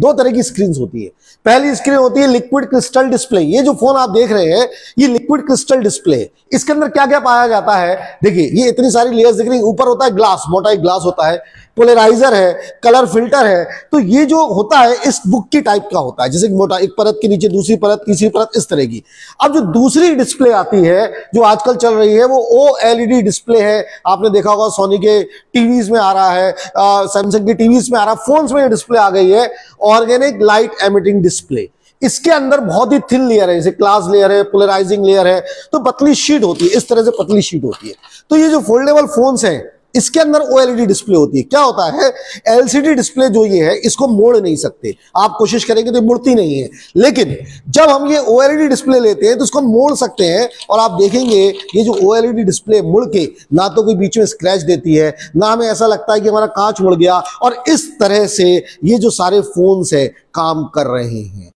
दो तरह की स्क्रीन होती है पहली स्क्रीन होती है लिक्विड क्रिस्टल डिस्प्ले ये जो फोन आप देख रहे हैं ये लिक्विड क्रिस्टल डिस्प्ले इसके अंदर क्या क्या पाया जाता है देखिए ये इतनी सारी लेयर्स दिख रही ऊपर होता है ग्लास मोटा एक ग्लास होता है पोलराइजर है कलर फिल्टर है तो ये जो होता है इस बुक की टाइप का होता है जैसे मोटा एक परत के नीचे दूसरी परत तीसरी परत इस तरह की अब जो दूसरी डिस्प्ले आती है जो आजकल चल रही है वो ओ एलईडी डिस्प्ले है आपने देखा होगा सोनी के टीवीज में आ रहा है सैमसंग के टीवीज में आ रहा है फोन में ये डिस्प्ले आ गई है ऑर्गेनिक लाइट एमिटिंग डिस्प्ले इसके अंदर बहुत ही थिन लेयर है जैसे क्लास लेयर है पोलराइजिंग लेयर है तो पतली शीट होती है इस तरह से पतली शीट होती है तो ये जो फोल्डेबल फोन्स हैं इसके अंदर ओएलईडी डिस्प्ले e होती है क्या होता है एलसीडी डिस्प्ले जो ये है इसको मोड़ नहीं सकते आप कोशिश करेंगे तो मुड़ती नहीं है लेकिन जब हम ये ओएलईडी डिस्प्ले e लेते हैं तो इसको मोड़ सकते हैं और आप देखेंगे ये जो ओएलईडी डिस्प्ले e मुड़ के ना तो कोई बीच में स्क्रैच देती है ना हमें ऐसा लगता है कि हमारा कांच मुड़ गया और इस तरह से ये जो सारे फोन्स है काम कर रहे हैं